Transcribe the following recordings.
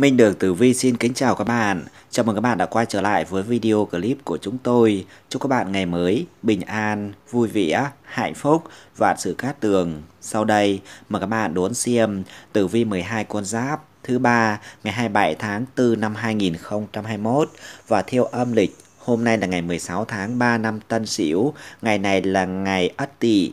Minh Đường Tử Vi xin kính chào các bạn. Chào mừng các bạn đã quay trở lại với video clip của chúng tôi. Chúc các bạn ngày mới bình an, vui vẻ, hạnh phúc và sự cát tường. Sau đây, mời các bạn đón xem Tử Vi 12 con giáp thứ ba ngày 27 tháng 4 năm 2021 và theo âm lịch Hôm nay là ngày 16 tháng 3 năm Tân Sửu, ngày này là ngày Ất Tỵ,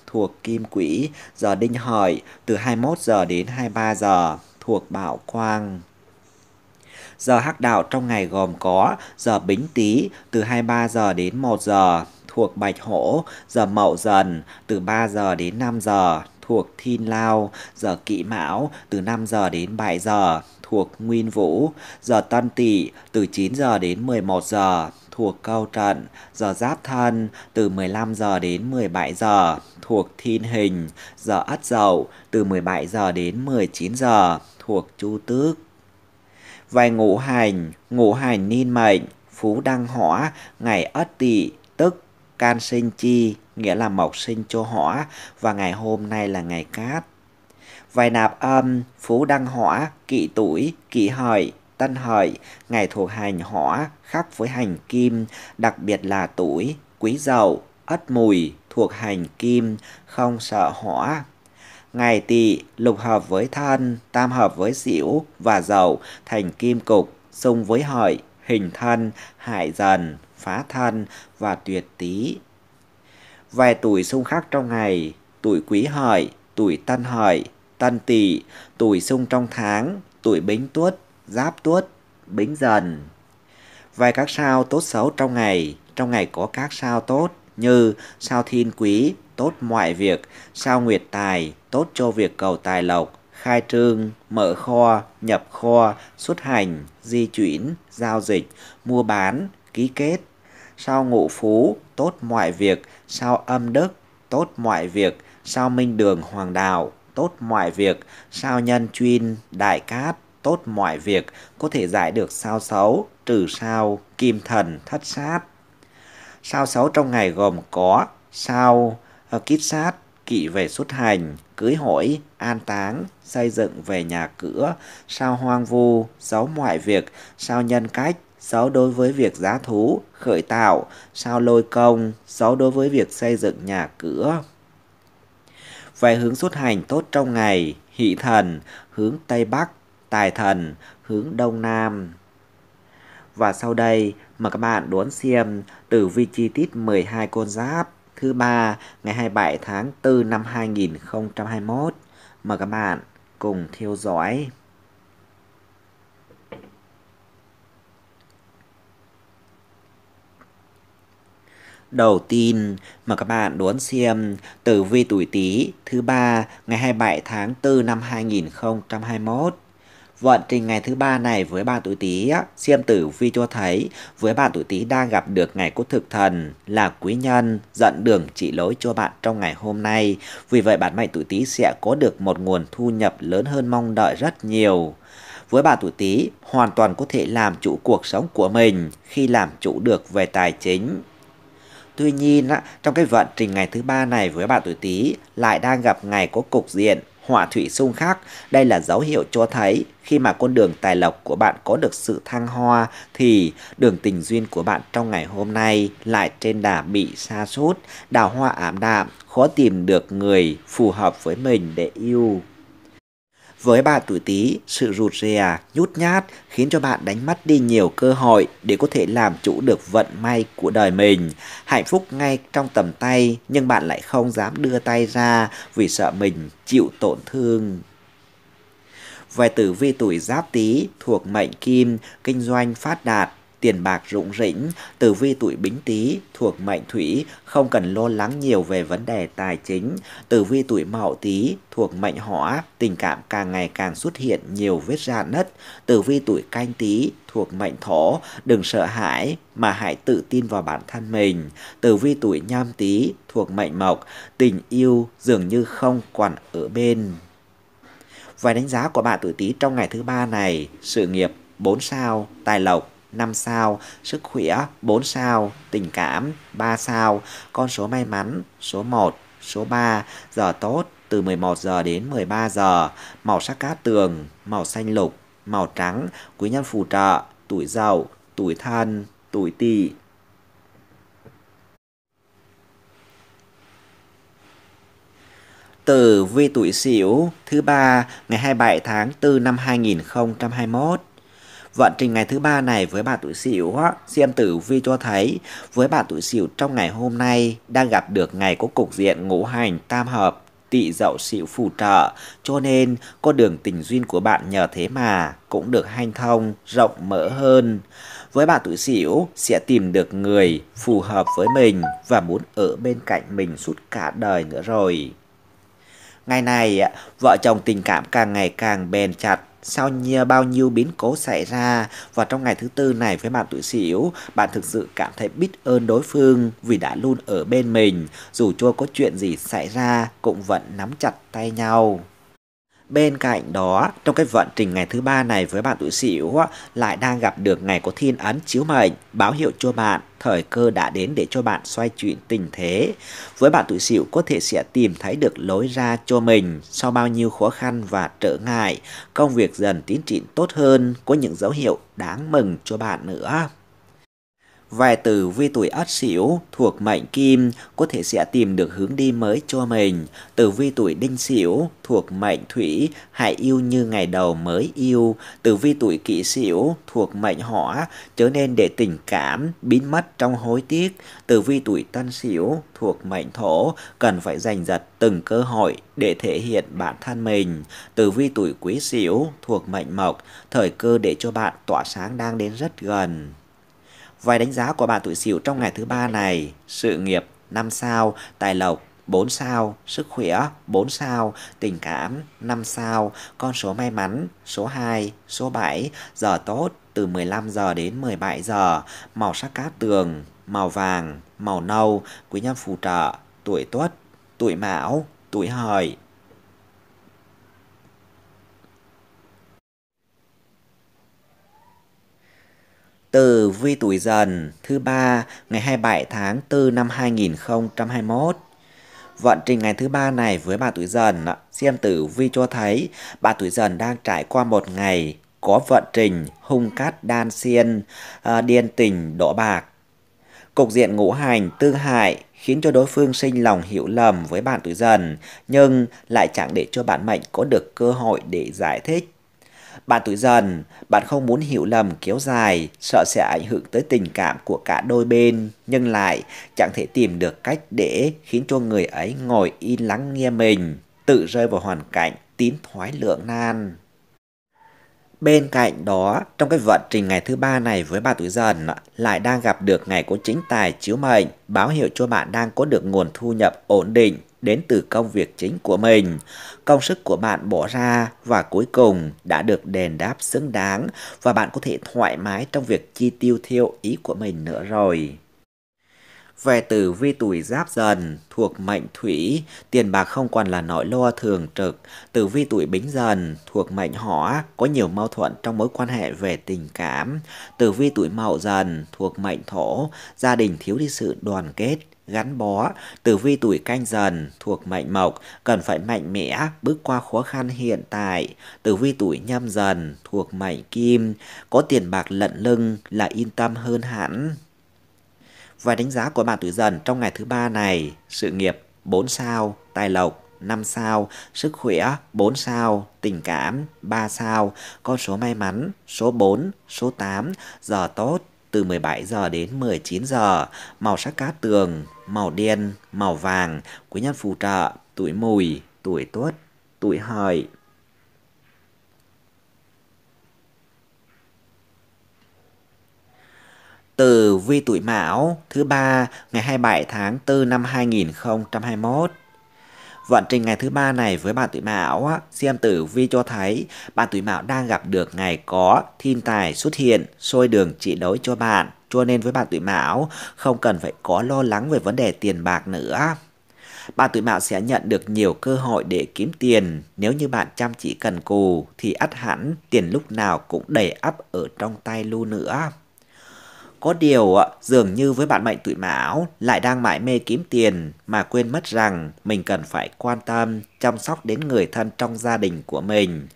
thuộc Kim Quỹ, giờ Đinh Hợi từ 21 giờ đến 23 giờ thuộc Bảo Quang. Giờ hắc đạo trong ngày gồm có giờ Bính Tý từ 23 giờ đến 1 giờ thuộc Bạch Hổ, giờ Mậu Dần từ 3 giờ đến 5 giờ thuộc Thiên Lao, giờ Kỵ Mão từ 5 giờ đến 7 giờ thuộc Nguyên Vũ, giờ Tân Tỵ từ 9 giờ đến 11 giờ thuộc Câu Trận, giờ Giáp Thân từ 15 giờ đến 17 giờ thuộc Thiên Hình, giờ Ất Dậu từ 17 giờ đến 19 giờ thuộc Chu Tước. vài ngũ hành, ngũ hành niên mệnh, phú đăng hỏa, ngày Ất Tỵ tức can sinh chi, nghĩa là mộc sinh cho hỏa và ngày hôm nay là ngày cát. Vài nạp âm, phú đăng hỏa, kỵ tuổi, kỵ hợi, tân hợi, ngày thuộc hành hỏa, khắc với hành kim, đặc biệt là tuổi, quý dậu, ất mùi, thuộc hành kim, không sợ hỏa. Ngày tỵ lục hợp với thân, tam hợp với xỉu và dậu thành kim cục, xung với hợi, hình thân, hại dần, phá thân và tuyệt tý. Vài tuổi xung khắc trong ngày, tuổi quý hợi, tuổi tân hợi, tân tỵ, tuổi xung trong tháng, tuổi bính tuất, giáp tuất, bính dần. Vài các sao tốt xấu trong ngày, trong ngày có các sao tốt, như sao thiên quý, tốt mọi việc, sao nguyệt tài, tốt cho việc cầu tài lộc, khai trương, mở kho, nhập kho, xuất hành, di chuyển, giao dịch, mua bán, ký kết. Sao ngụ phú, tốt mọi việc, sao âm đức, tốt mọi việc, sao minh đường hoàng đạo, tốt mọi việc, sao nhân chuyên, đại cát, tốt mọi việc, có thể giải được sao xấu, trừ sao, kim thần, thất sát. Sao 6 trong ngày gồm có sao ờ, kít sát, kỵ về xuất hành, cưới hỏi, an táng, xây dựng về nhà cửa, sao hoang vu, giấu mọi việc, sao nhân cách, giấu đối với việc giá thú, khởi tạo, sao lôi công, giấu đối với việc xây dựng nhà cửa. Về hướng xuất hành tốt trong ngày, hỷ thần, hướng Tây Bắc, tài thần, hướng Đông Nam. Và sau đây, mời các bạn đón xem tử vi chi tiết 12 con giáp thứ ba ngày 27 tháng 4 năm 2021. Mời các bạn cùng theo dõi. Đầu tiên, mời các bạn đón xem tử vi tuổi Tý thứ ba ngày 27 tháng 4 năm 2021 Vận trình ngày thứ ba này với bạn tuổi Tý, Diêm Tử Vi cho thấy với bạn tuổi Tý đang gặp được ngày cốt thực thần là quý nhân dẫn đường chỉ lối cho bạn trong ngày hôm nay. Vì vậy bạn mệnh tuổi Tý sẽ có được một nguồn thu nhập lớn hơn mong đợi rất nhiều với bạn tuổi Tý hoàn toàn có thể làm chủ cuộc sống của mình khi làm chủ được về tài chính. Tuy nhiên, trong cái vận trình ngày thứ ba này với bạn tuổi Tý lại đang gặp ngày có cục diện hỏa thủy xung khắc. Đây là dấu hiệu cho thấy khi mà con đường tài lộc của bạn có được sự thăng hoa thì đường tình duyên của bạn trong ngày hôm nay lại trên đà bị sa sút, đào hoa ảm đạm, khó tìm được người phù hợp với mình để yêu. Với bạn tuổi Tý, sự rụt rè, nhút nhát khiến cho bạn đánh mất đi nhiều cơ hội để có thể làm chủ được vận may của đời mình. Hạnh phúc ngay trong tầm tay nhưng bạn lại không dám đưa tay ra vì sợ mình chịu tổn thương về tử vi tuổi giáp tý thuộc mệnh kim kinh doanh phát đạt tiền bạc rụng rỉnh, tử vi tuổi bính tý thuộc mệnh thủy, không cần lo lắng nhiều về vấn đề tài chính. Tử vi tuổi mậu tý thuộc mệnh hỏa, tình cảm càng ngày càng xuất hiện nhiều vết rạn nứt. Tử vi tuổi canh tý thuộc mệnh thổ, đừng sợ hãi mà hãy tự tin vào bản thân mình. Tử vi tuổi nhâm tý thuộc mệnh mộc, tình yêu dường như không còn ở bên. Vài đánh giá của bạn tuổi Tý trong ngày thứ ba này, sự nghiệp 4 sao, tài lộc 5 sao, sức khỏe 4 sao, tình cảm 3 sao, con số may mắn số 1, số 3, giờ tốt từ 11 giờ đến 13 giờ, màu sắc cát tường, màu xanh lục, màu trắng, quý nhân phù trợ, tuổi dậu, tuổi thân, tuổi tỵ. Từ vi tuổi Sửu thứ ba ngày 27 tháng 4 năm 2021. Vận trình ngày thứ ba này với bạn tuổi Sửu, xem Tử Vi cho thấy với bạn tuổi Sửu trong ngày hôm nay đang gặp được ngày có cục diện ngũ hành tam hợp tị dậu sửu phù trợ, cho nên con đường tình duyên của bạn nhờ thế mà cũng được hanh thông, rộng mở hơn. Với bạn tuổi Sửu sẽ tìm được người phù hợp với mình và muốn ở bên cạnh mình suốt cả đời nữa rồi. Ngày này, vợ chồng tình cảm càng ngày càng bền chặt. Sau nhiều bao nhiêu biến cố xảy ra và trong ngày thứ tư này với bạn tuổi xỉu, bạn thực sự cảm thấy biết ơn đối phương vì đã luôn ở bên mình, dù cho có chuyện gì xảy ra cũng vẫn nắm chặt tay nhau bên cạnh đó trong cái vận trình ngày thứ ba này với bạn tuổi sửu lại đang gặp được ngày có thiên ấn chiếu mệnh báo hiệu cho bạn thời cơ đã đến để cho bạn xoay chuyển tình thế với bạn tuổi sửu có thể sẽ tìm thấy được lối ra cho mình sau bao nhiêu khó khăn và trở ngại công việc dần tiến triển tốt hơn có những dấu hiệu đáng mừng cho bạn nữa Vài từ vi tuổi ất sửu thuộc mệnh kim có thể sẽ tìm được hướng đi mới cho mình. Tử vi tuổi đinh sửu thuộc mệnh thủy hãy yêu như ngày đầu mới yêu. Tử vi tuổi kỷ sửu thuộc mệnh hỏa trở nên để tình cảm biến mất trong hối tiếc. Tử vi tuổi tân sửu thuộc mệnh thổ cần phải giành giật từng cơ hội để thể hiện bản thân mình. Tử vi tuổi quý sửu thuộc mệnh mộc thời cơ để cho bạn tỏa sáng đang đến rất gần. Vài đánh giá của bạn tuổi Sửu trong ngày thứ ba này, sự nghiệp 5 sao, tài lộc 4 sao, sức khỏe 4 sao, tình cảm 5 sao, con số may mắn số 2, số 7, giờ tốt từ 15 giờ đến 17 giờ, màu sắc cát tường, màu vàng, màu nâu, quý nhân phù trợ, tuổi tuất, tuổi mão, tuổi hợi. từ vi tuổi dần thứ ba ngày 27 tháng 4 năm 2021. Vận trình ngày thứ ba này với bà tuổi dần, xem tử vi cho thấy bà tuổi dần đang trải qua một ngày có vận trình hung cát đan xiên, à, điên tình đỏ bạc. Cục diện ngũ hành tương hại khiến cho đối phương sinh lòng hiểu lầm với bạn tuổi dần, nhưng lại chẳng để cho bạn mệnh có được cơ hội để giải thích bạn tuổi dần, bạn không muốn hiểu lầm kéo dài, sợ sẽ ảnh hưởng tới tình cảm của cả đôi bên, nhưng lại chẳng thể tìm được cách để khiến cho người ấy ngồi yên lắng nghe mình, tự rơi vào hoàn cảnh tín thoái lượng nan. Bên cạnh đó, trong cái vận trình ngày thứ ba này với bạn tuổi dần lại đang gặp được ngày của chính tài chiếu mệnh, báo hiệu cho bạn đang có được nguồn thu nhập ổn định đến từ công việc chính của mình. Công sức của bạn bỏ ra và cuối cùng đã được đền đáp xứng đáng và bạn có thể thoải mái trong việc chi tiêu theo ý của mình nữa rồi. Về tử vi tuổi giáp dần thuộc mệnh thủy, tiền bạc không còn là nỗi lo thường trực. Tử vi tuổi bính dần thuộc mệnh hỏa, có nhiều mâu thuẫn trong mối quan hệ về tình cảm. Tử vi tuổi mậu dần thuộc mệnh thổ, gia đình thiếu đi sự đoàn kết, gắn bó, tử vi tuổi canh dần thuộc mệnh mộc cần phải mạnh mẽ bước qua khó khăn hiện tại. Tử vi tuổi nhâm dần thuộc mệnh kim, có tiền bạc lận lưng là yên tâm hơn hẳn. Và đánh giá của bạn tuổi dần trong ngày thứ ba này, sự nghiệp 4 sao, tài lộc 5 sao, sức khỏe 4 sao, tình cảm 3 sao, con số may mắn số 4, số 8, giờ tốt từ 17 giờ đến 19 giờ, màu sắc cát tường, màu đen, màu vàng, quý nhân phù trợ, tuổi mùi, tuổi tuất, tuổi hợi. Từ vi tuổi Mão thứ ba ngày 27 tháng 4 năm 2021 Vận trình ngày thứ ba này với bạn tuổi mão, xem tử vi cho thấy bạn tuổi mão đang gặp được ngày có thiên tài xuất hiện, sôi đường trị đối cho bạn. Cho nên với bạn tuổi mão, không cần phải có lo lắng về vấn đề tiền bạc nữa bạn tuổi mão sẽ nhận được nhiều cơ hội để kiếm tiền. Nếu như bạn chăm chỉ cần cù thì ắt hẳn tiền lúc nào cũng đầy ắp ở trong tay lu nữa. Có điều dường như với bạn mệnh tuổi mão lại đang mãi mê kiếm tiền mà quên mất rằng mình cần phải quan tâm, chăm sóc đến người thân trong gia đình của mình.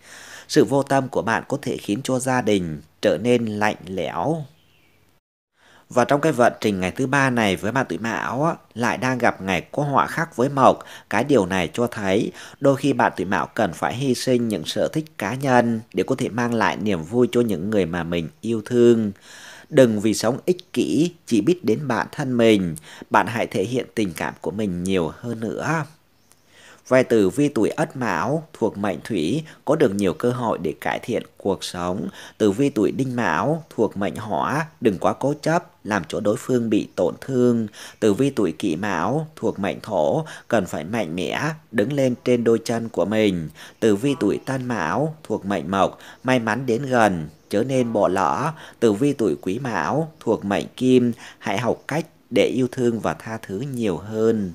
Sự vô tâm của bạn có thể khiến cho gia đình trở nên lạnh lẽo. Và trong cái vận trình ngày thứ ba này với bạn tuổi mão lại đang gặp ngày có họa khác với mộc. Cái điều này cho thấy đôi khi bạn tuổi mão cần phải hy sinh những sở thích cá nhân để có thể mang lại niềm vui cho những người mà mình yêu thương. Đừng vì sống ích kỷ chỉ biết đến bản thân mình, bạn hãy thể hiện tình cảm của mình nhiều hơn nữa. Vài tử vi tuổi ất mão thuộc mệnh thủy có được nhiều cơ hội để cải thiện cuộc sống. Tử vi tuổi đinh mão thuộc mệnh hỏa đừng quá cố chấp làm chỗ đối phương bị tổn thương. Tử vi tuổi kỷ mão thuộc mệnh thổ cần phải mạnh mẽ đứng lên trên đôi chân của mình. Tử vi tuổi tân mão thuộc mệnh mộc may mắn đến gần chớ nên bỏ lỡ từ vi tuổi quý mão thuộc mệnh kim hãy học cách để yêu thương và tha thứ nhiều hơn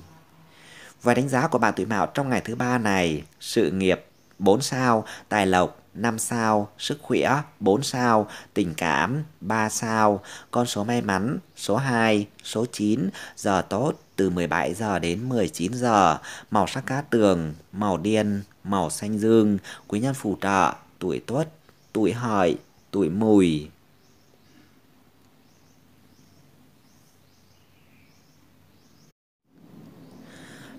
và đánh giá của bạn tuổi mão trong ngày thứ ba này sự nghiệp 4 sao tài lộc 5 sao, sức khỏe 4 sao, tình cảm 3 sao, con số may mắn số 2, số 9, giờ tốt từ 17 giờ đến 19 giờ, màu sắc cá tường, màu đen, màu xanh dương, quý nhân phù trợ, tuổi tuất, tuổi hợi, tuổi mùi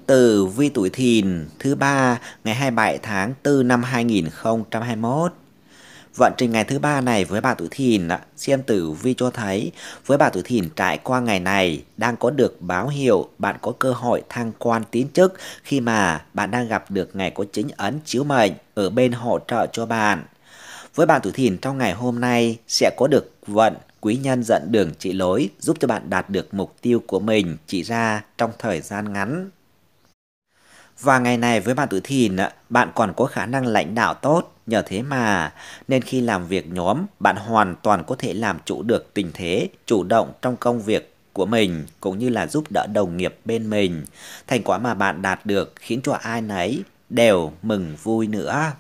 từ vi tuổi thìn thứ ba ngày 27 tháng 4 năm 2021 Vận trình ngày thứ ba này với bà tuổi thìn, xem tử vi cho thấy với bà tuổi thìn trải qua ngày này đang có được báo hiệu bạn có cơ hội thăng quan tiến chức khi mà bạn đang gặp được ngày có chính ấn chiếu mệnh ở bên hỗ trợ cho bạn. Với bạn tuổi thìn trong ngày hôm nay sẽ có được vận quý nhân dẫn đường chỉ lối giúp cho bạn đạt được mục tiêu của mình chỉ ra trong thời gian ngắn. Và ngày này với bạn tuổi thìn, bạn còn có khả năng lãnh đạo tốt, nhờ thế mà nên khi làm việc nhóm, bạn hoàn toàn có thể làm chủ được tình thế, chủ động trong công việc của mình cũng như là giúp đỡ đồng nghiệp bên mình. Thành quả mà bạn đạt được khiến cho ai nấy đều mừng vui nữa.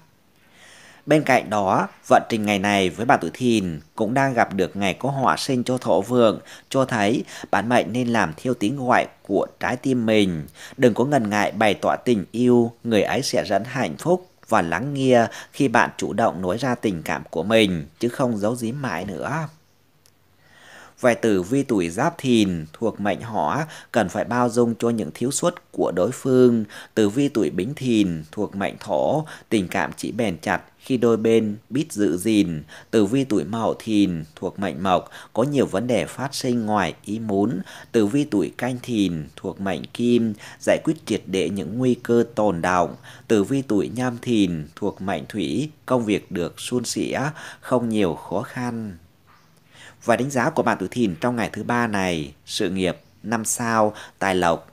Bên cạnh đó, vận trình ngày này với bà tuổi thìn cũng đang gặp được ngày có họa sinh cho thổ vượng, cho thấy bản mệnh nên làm theo tiếng gọi của trái tim mình. Đừng có ngần ngại bày tỏ tình yêu, người ấy sẽ dẫn hạnh phúc và lắng nghe khi bạn chủ động nói ra tình cảm của mình, chứ không giấu giếm mãi nữa. Về tử vi tuổi giáp thìn thuộc mệnh hỏa cần phải bao dung cho những thiếu sót của đối phương. Tử vi tuổi bính thìn thuộc mệnh thổ tình cảm chỉ bền chặt khi đôi bên biết giữ gìn, tử vi tuổi mậu thìn thuộc mệnh mộc có nhiều vấn đề phát sinh ngoài ý muốn, tử vi tuổi canh thìn thuộc mệnh kim giải quyết triệt để những nguy cơ tồn động, tử vi tuổi nhâm thìn thuộc mệnh thủy, công việc được suôn sẻ, không nhiều khó khăn. Và đánh giá của bạn tuổi thìn trong ngày thứ ba này, sự nghiệp năm sao, tài lộc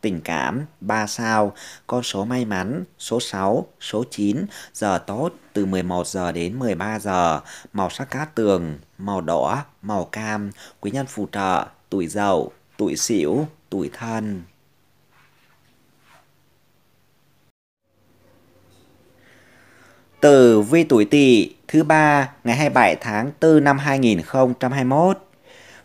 tình cảm 3 sao, con số may mắn số 6, số 9, giờ tốt từ 11 giờ đến 13 giờ, màu sắc cát tường, màu đỏ, màu cam, quý nhân phù trợ, tuổi giàu tuổi sửu, tuổi thân. từ vi tuổi Tỵ thứ ba ngày 27 tháng 4 năm 2021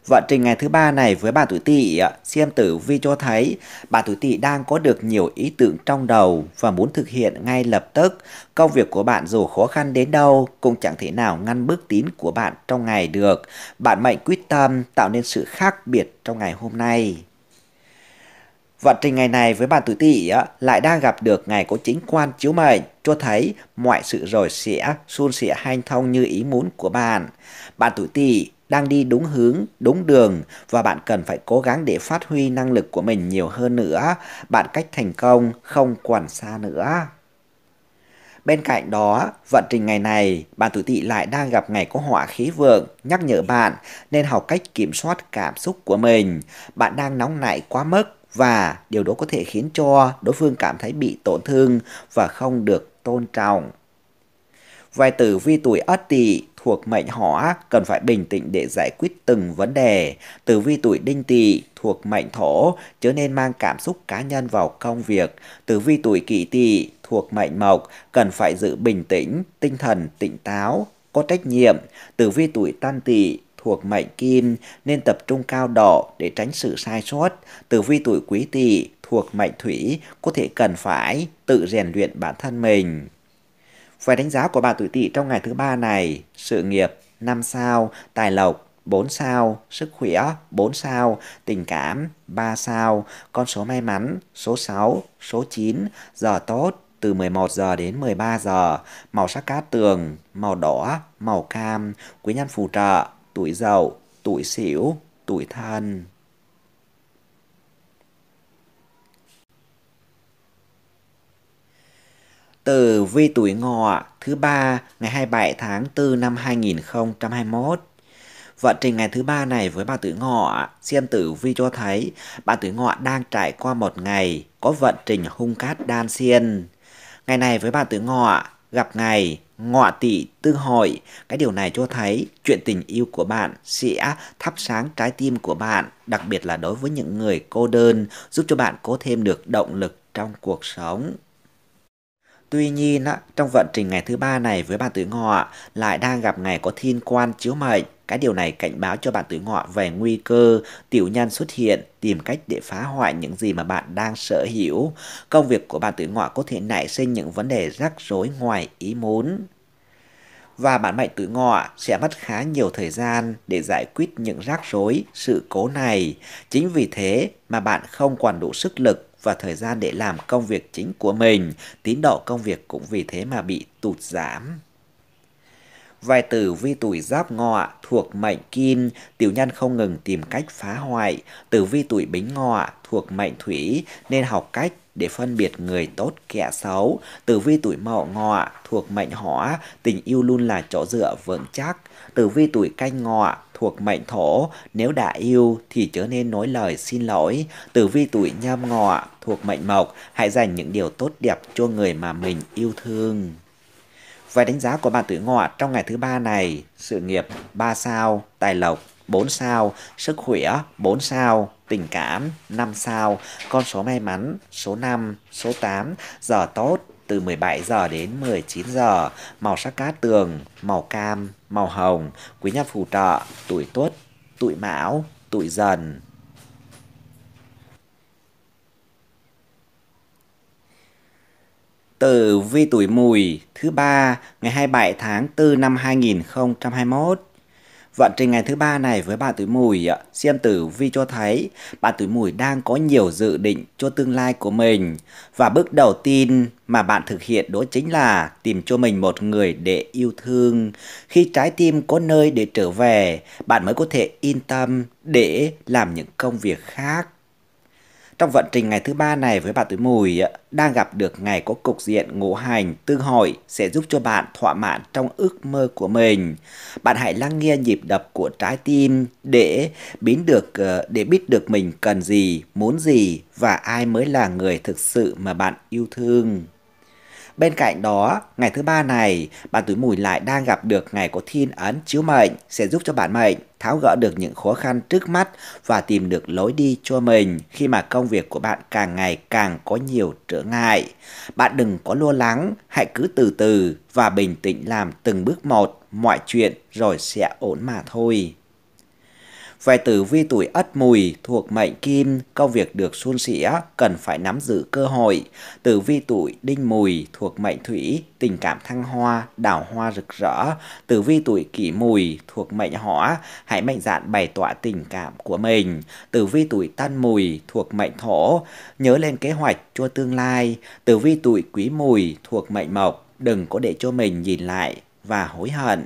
Vận trình ngày thứ ba này với bà tuổi tỵ, xem tử vi cho thấy bà tuổi tỵ đang có được nhiều ý tưởng trong đầu và muốn thực hiện ngay lập tức. Công việc của bạn dù khó khăn đến đâu cũng chẳng thể nào ngăn bước tín của bạn trong ngày được. Bạn mạnh quyết tâm tạo nên sự khác biệt trong ngày hôm nay. Vận trình ngày này với bạn tuổi tỵ lại đang gặp được ngày có chính quan chiếu mệnh cho thấy mọi sự rồi sẽ suôn sẻ hanh thông như ý muốn của bạn. Bạn tuổi tỵ đang đi đúng hướng, đúng đường và bạn cần phải cố gắng để phát huy năng lực của mình nhiều hơn nữa. Bạn cách thành công không còn xa nữa. Bên cạnh đó, vận trình ngày này, bạn tuổi tỵ lại đang gặp ngày có họa khí vượng, nhắc nhở bạn nên học cách kiểm soát cảm xúc của mình. Bạn đang nóng nảy quá mức và điều đó có thể khiến cho đối phương cảm thấy bị tổn thương và không được tôn trọng. Vài tử vi tuổi Ất Tỵ thuộc mệnh hỏa cần phải bình tĩnh để giải quyết từng vấn đề. Tử vi tuổi đinh tỵ thuộc mệnh thổ chớ nên mang cảm xúc cá nhân vào công việc. Tử vi tuổi kỷ tỵ thuộc mệnh mộc cần phải giữ bình tĩnh, tinh thần tỉnh táo, có trách nhiệm. Tử vi tuổi tan tỵ thuộc mệnh kim nên tập trung cao độ để tránh sự sai sót. Tử vi tuổi quý tỵ thuộc mệnh thủy có thể cần phải tự rèn luyện bản thân mình. Về đánh giá của bà tuổi tỵ trong ngày thứ ba này, sự nghiệp 5 sao, tài lộc 4 sao, sức khỏe 4 sao, tình cảm 3 sao, con số may mắn số 6, số 9, giờ tốt từ 11 giờ đến 13 giờ, màu sắc cát tường, màu đỏ, màu cam, quý nhân phù trợ, tuổi dậu, tuổi sửu, tuổi thân. từ vi tuổi ngọ thứ ba ngày 27 tháng 4 năm 2021. Vận trình ngày thứ ba này với bà tử ngọ, xem tử vi cho thấy bà tử ngọ đang trải qua một ngày có vận trình hung cát đan xiên. Ngày này với bà tử ngọ gặp ngày ngọ tỵ tư hội, cái điều này cho thấy chuyện tình yêu của bạn sẽ thắp sáng trái tim của bạn, đặc biệt là đối với những người cô đơn, giúp cho bạn có thêm được động lực trong cuộc sống. Tuy nhiên, trong vận trình ngày thứ ba này với bạn tuổi ngọ lại đang gặp ngày có thiên quan chiếu mệnh. Cái điều này cảnh báo cho bạn tuổi ngọ về nguy cơ tiểu nhân xuất hiện, tìm cách để phá hoại những gì mà bạn đang sở hữu. Công việc của bạn tuổi ngọ có thể nảy sinh những vấn đề rắc rối ngoài ý muốn và bạn mệnh tuổi ngọ sẽ mất khá nhiều thời gian để giải quyết những rắc rối, sự cố này. Chính vì thế mà bạn không còn đủ sức lực và thời gian để làm công việc chính của mình, tín độ công việc cũng vì thế mà bị tụt giảm. Vài tử vi tuổi giáp ngọ thuộc mệnh kim, tiểu nhân không ngừng tìm cách phá hoại. Tử vi tuổi bính ngọ thuộc mệnh thủy nên học cách để phân biệt người tốt kẻ xấu. Tử vi tuổi mậu ngọ thuộc mệnh hỏa, tình yêu luôn là chỗ dựa vững chắc tử vi tuổi canh ngọ thuộc mệnh thổ, nếu đã yêu thì chớ nên nói lời xin lỗi. Tử vi tuổi nhâm ngọ thuộc mệnh mộc, hãy dành những điều tốt đẹp cho người mà mình yêu thương. vài đánh giá của bạn tuổi ngọ trong ngày thứ ba này, sự nghiệp 3 sao, tài lộc 4 sao, sức khỏe 4 sao, tình cảm 5 sao, con số may mắn số 5, số 8, giờ tốt từ 17 giờ đến 19 giờ, màu sắc cát tường màu cam màu hồng, quý nhân phù trợ, tuổi tuất, tuổi mão, tuổi dần. Tử vi tuổi mùi thứ ba ngày 27 tháng 4 năm 2021 Vận trình ngày thứ ba này với bạn tuổi mùi, xem tử vi cho thấy bạn tuổi mùi đang có nhiều dự định cho tương lai của mình. Và bước đầu tiên mà bạn thực hiện đó chính là tìm cho mình một người để yêu thương. Khi trái tim có nơi để trở về, bạn mới có thể yên tâm để làm những công việc khác. Trong vận trình ngày thứ ba này với bạn tuổi mùi, đang gặp được ngày có cục diện ngũ hành tương hội sẽ giúp cho bạn thỏa mãn trong ước mơ của mình. Bạn hãy lắng nghe nhịp đập của trái tim để biết được ờ, để biết được mình cần gì, muốn gì và ai mới là người thực sự mà bạn yêu thương. Bên cạnh đó, ngày thứ ba này, bạn tuổi mùi lại đang gặp được ngày có thiên ấn chiếu mệnh sẽ giúp cho bạn mệnh tháo gỡ được những khó khăn trước mắt và tìm được lối đi cho mình khi mà công việc của bạn càng ngày càng có nhiều trở ngại. Bạn đừng có lo lắng, hãy cứ từ từ và bình tĩnh làm từng bước một, mọi chuyện rồi sẽ ổn mà thôi. Về tử vi tuổi ất mùi thuộc mệnh kim, công việc được suôn sẻ, cần phải nắm giữ cơ hội. Tử vi tuổi đinh mùi thuộc mệnh thủy, tình cảm thăng hoa, đào hoa rực rỡ. Tử vi tuổi kỷ mùi thuộc mệnh hỏa, hãy mạnh dạn bày tỏ tình cảm của mình. Tử vi tuổi tân mùi thuộc mệnh thổ, nhớ lên kế hoạch cho tương lai. Tử vi tuổi quý mùi thuộc mệnh mộc, đừng có để cho mình nhìn lại và hối hận.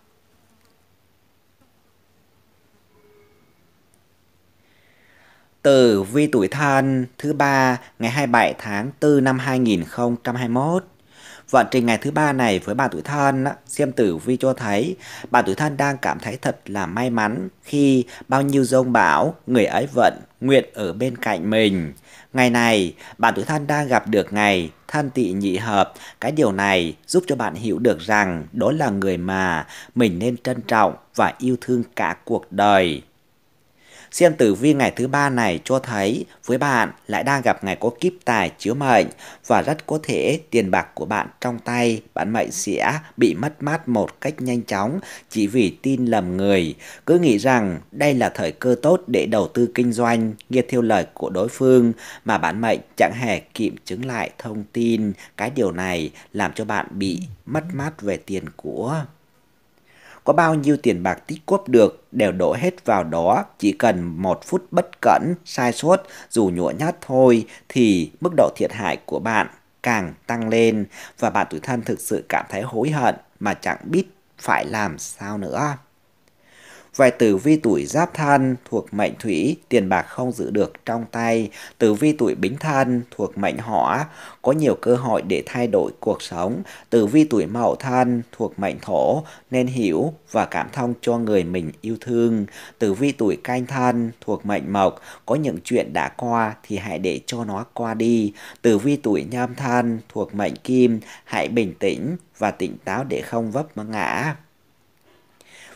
Tử vi tuổi thân thứ ba ngày 27 tháng 4 năm 2021. Vận trình ngày thứ ba này với bà tuổi thân, xem tử vi cho thấy bà tuổi thân đang cảm thấy thật là may mắn khi bao nhiêu dông bão người ấy vận nguyện ở bên cạnh mình. Ngày này, bạn tuổi thân đang gặp được ngày thân tị nhị hợp. Cái điều này giúp cho bạn hiểu được rằng đó là người mà mình nên trân trọng và yêu thương cả cuộc đời. Xem tử vi ngày thứ ba này cho thấy với bạn lại đang gặp ngày có kíp tài chiếu mệnh và rất có thể tiền bạc của bạn trong tay bạn mệnh sẽ bị mất mát một cách nhanh chóng chỉ vì tin lầm người. Cứ nghĩ rằng đây là thời cơ tốt để đầu tư kinh doanh nghe theo lời của đối phương mà bạn mệnh chẳng hề kiểm chứng lại thông tin. Cái điều này làm cho bạn bị mất mát về tiền của có bao nhiêu tiền bạc tích cóp được đều đổ hết vào đó, chỉ cần một phút bất cẩn, sai sót, dù nhũa nhát thôi thì mức độ thiệt hại của bạn càng tăng lên và bạn tuổi thân thực sự cảm thấy hối hận mà chẳng biết phải làm sao nữa. Vài tử vi tuổi giáp thân thuộc mệnh thủy, tiền bạc không giữ được trong tay. Tử vi tuổi bính thân thuộc mệnh hỏa, có nhiều cơ hội để thay đổi cuộc sống. Tử vi tuổi mậu thân thuộc mệnh thổ, nên hiểu và cảm thông cho người mình yêu thương. Tử vi tuổi canh thân thuộc mệnh mộc, có những chuyện đã qua thì hãy để cho nó qua đi. Tử vi tuổi nhâm thân thuộc mệnh kim, hãy bình tĩnh và tỉnh táo để không vấp ngã.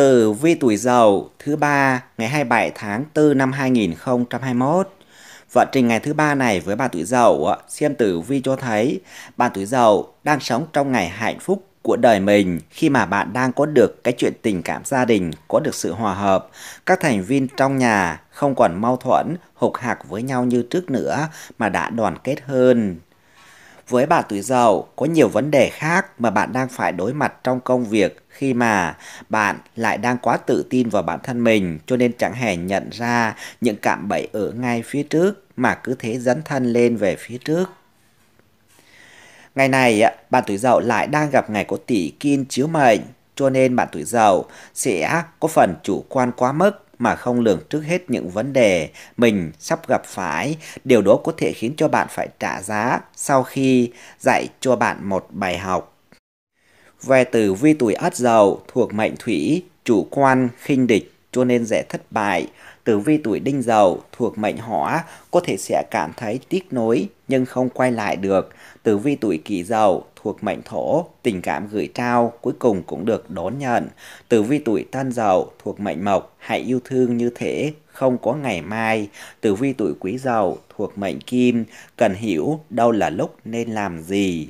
Tử vi tuổi dậu thứ ba ngày 27 tháng 4 năm 2021. Vận trình ngày thứ ba này với bà tuổi dậu, xem tử vi cho thấy bạn tuổi dậu đang sống trong ngày hạnh phúc của đời mình khi mà bạn đang có được cái chuyện tình cảm gia đình, có được sự hòa hợp, các thành viên trong nhà không còn mâu thuẫn, hục hạc với nhau như trước nữa mà đã đoàn kết hơn. Với bà tuổi dậu, có nhiều vấn đề khác mà bạn đang phải đối mặt trong công việc khi mà bạn lại đang quá tự tin vào bản thân mình cho nên chẳng hề nhận ra những cạm bẫy ở ngay phía trước mà cứ thế dấn thân lên về phía trước. Ngày này, bạn tuổi dậu lại đang gặp ngày có tỷ kim chiếu mệnh, cho nên bạn tuổi dậu sẽ có phần chủ quan quá mức mà không lường trước hết những vấn đề mình sắp gặp phải, điều đó có thể khiến cho bạn phải trả giá sau khi dạy cho bạn một bài học. Về từ vi tuổi ất dậu thuộc mệnh thủy, chủ quan, khinh địch cho nên dễ thất bại. Từ vi tuổi đinh dậu thuộc mệnh hỏa có thể sẽ cảm thấy tiếc nối nhưng không quay lại được. Từ vi tuổi kỷ dậu thuộc mệnh thổ, tình cảm gửi trao cuối cùng cũng được đón nhận. Tử vi tuổi tân dậu thuộc mệnh mộc, hãy yêu thương như thế, không có ngày mai. Tử vi tuổi quý dậu thuộc mệnh kim, cần hiểu đâu là lúc nên làm gì.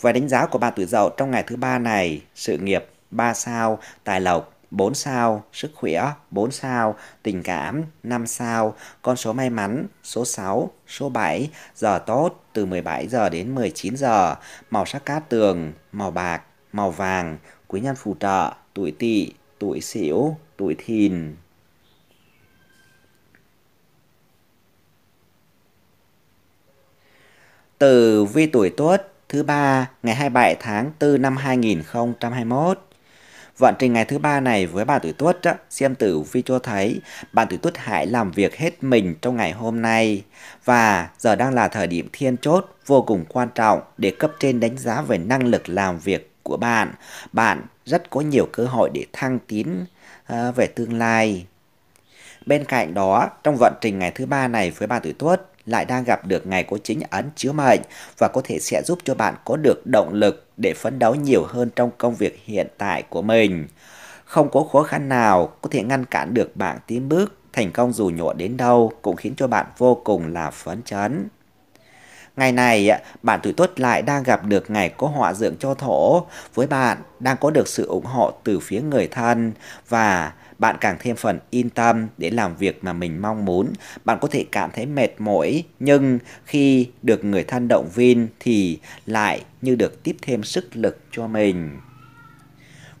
Và đánh giá của ba tuổi dậu trong ngày thứ ba này, sự nghiệp 3 sao, tài lộc 4 sao sức khỏe, 4 sao tình cảm, 5 sao con số may mắn, số 6, số 7, giờ tốt từ 17 giờ đến 19 giờ, màu sắc cát tường, màu bạc, màu vàng, quý nhân phù trợ, tuổi tỵ, tuổi sửu, tuổi thìn. Từ vi tuổi tuất thứ ba ngày 27 tháng 4 năm 2021 Vận vâng, trình ngày thứ ba này với bà tuổi tuất, xem tử vi cho thấy bạn tuổi tuất hãy làm việc hết mình trong ngày hôm nay. Và giờ đang là thời điểm thiên chốt vô cùng quan trọng để cấp trên đánh giá về năng lực làm việc của bạn. Bạn rất có nhiều cơ hội để thăng tiến ờ, về tương lai. Bên cạnh đó, trong vận trình ngày thứ ba này với bà tuổi tuất, lại đang gặp được ngày có chính ấn chiếu mệnh và có thể sẽ giúp cho bạn có được động lực để phấn đấu nhiều hơn trong công việc hiện tại của mình. Không có khó khăn nào có thể ngăn cản được bạn tiến bước, thành công dù nhỏ đến đâu cũng khiến cho bạn vô cùng là phấn chấn. Ngày này, bạn tuổi tốt lại đang gặp được ngày có họa dưỡng cho thổ, với bạn đang có được sự ủng hộ từ phía người thân và bạn càng thêm phần yên tâm để làm việc mà mình mong muốn. Bạn có thể cảm thấy mệt mỏi nhưng khi được người thân động viên thì lại như được tiếp thêm sức lực cho mình.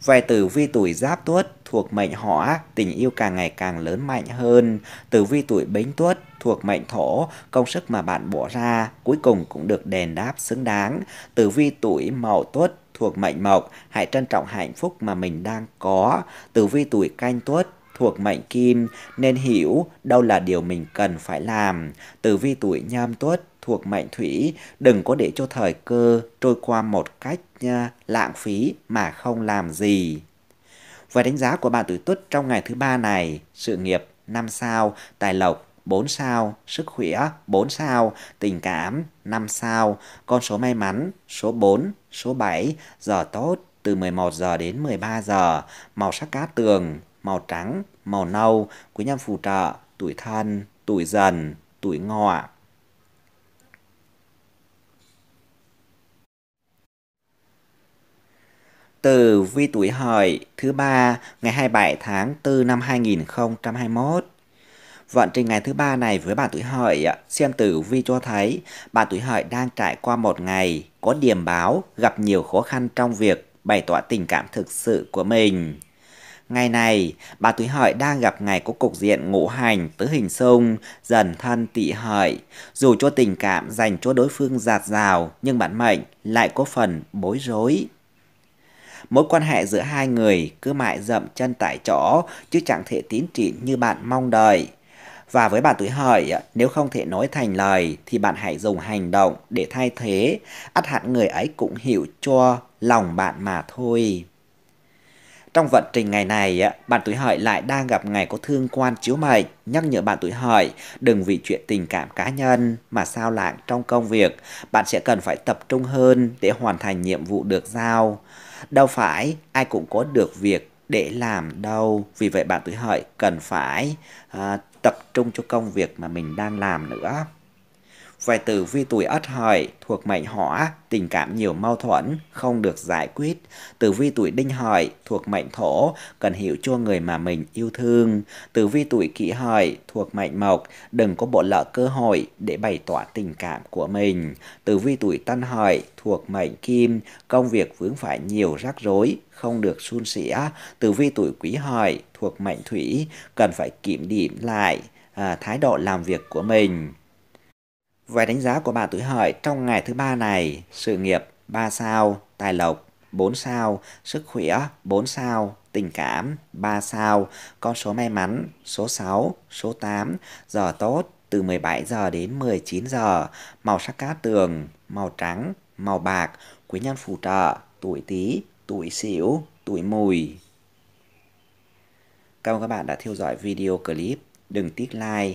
Về tử vi tuổi giáp tuất thuộc mệnh hỏa, tình yêu càng ngày càng lớn mạnh hơn. Tử vi tuổi bính tuất thuộc mệnh thổ, công sức mà bạn bỏ ra cuối cùng cũng được đền đáp xứng đáng. Tử vi tuổi mậu tuất thuộc mệnh mộc, hãy trân trọng hạnh phúc mà mình đang có. Tử vi tuổi canh tuất thuộc mệnh kim nên hiểu đâu là điều mình cần phải làm. Tử vi tuổi nhâm tuất thuộc mệnh thủy, đừng có để cho thời cơ trôi qua một cách à, lãng phí mà không làm gì. Và đánh giá của bạn tuổi tuất trong ngày thứ ba này, sự nghiệp năm sao, tài lộc 4 sao, sức khỏe 4 sao, tình cảm 5 sao, con số may mắn số 4, số 7, giờ tốt từ 11 giờ đến 13 giờ, màu sắc cát tường, màu trắng, màu nâu, quý nhân phù trợ, tuổi thân, tuổi dần, tuổi ngọ. Từ vi tuổi hợi thứ ba ngày 27 tháng 4 năm 2021 Vận trình ngày thứ ba này với bạn tuổi hợi, xem tử vi cho thấy bạn tuổi hợi đang trải qua một ngày có điểm báo gặp nhiều khó khăn trong việc bày tỏ tình cảm thực sự của mình. Ngày này, bạn tuổi hợi đang gặp ngày có cục diện ngũ hành tứ hình xung, dần thân tỵ hợi. Dù cho tình cảm dành cho đối phương giạt rào, nhưng bản mệnh lại có phần bối rối. Mối quan hệ giữa hai người cứ mãi dậm chân tại chỗ, chứ chẳng thể tín trị như bạn mong đợi. Và với bạn tuổi hợi, nếu không thể nói thành lời thì bạn hãy dùng hành động để thay thế, ắt hẳn người ấy cũng hiểu cho lòng bạn mà thôi. Trong vận trình ngày này, bạn tuổi hợi lại đang gặp ngày có thương quan chiếu mệnh, nhắc nhở bạn tuổi hợi đừng vì chuyện tình cảm cá nhân mà sao lãng trong công việc, bạn sẽ cần phải tập trung hơn để hoàn thành nhiệm vụ được giao. Đâu phải ai cũng có được việc để làm đâu vì vậy bạn tuổi hợi cần phải à, tập trung cho công việc mà mình đang làm nữa Vài tử vi tuổi ất hợi thuộc mệnh hỏa, tình cảm nhiều mâu thuẫn, không được giải quyết. Tử vi tuổi đinh hợi thuộc mệnh thổ, cần hiểu cho người mà mình yêu thương. Tử vi tuổi kỷ hợi thuộc mệnh mộc, đừng có bỏ lỡ cơ hội để bày tỏ tình cảm của mình. Tử vi tuổi tân hợi thuộc mệnh kim, công việc vướng phải nhiều rắc rối, không được suôn sẻ. Tử vi tuổi quý hợi thuộc mệnh thủy, cần phải kiểm điểm lại à, thái độ làm việc của mình về đánh giá của bà tuổi hợi trong ngày thứ ba này, sự nghiệp 3 sao, tài lộc 4 sao, sức khỏe 4 sao, tình cảm 3 sao, con số may mắn số 6, số 8, giờ tốt từ 17 giờ đến 19 giờ, màu sắc cá tường, màu trắng, màu bạc, quý nhân phù trợ, tuổi Tý, tuổi Sửu, tuổi Mùi. Cảm ơn các bạn đã theo dõi video clip. Đừng tiếc like,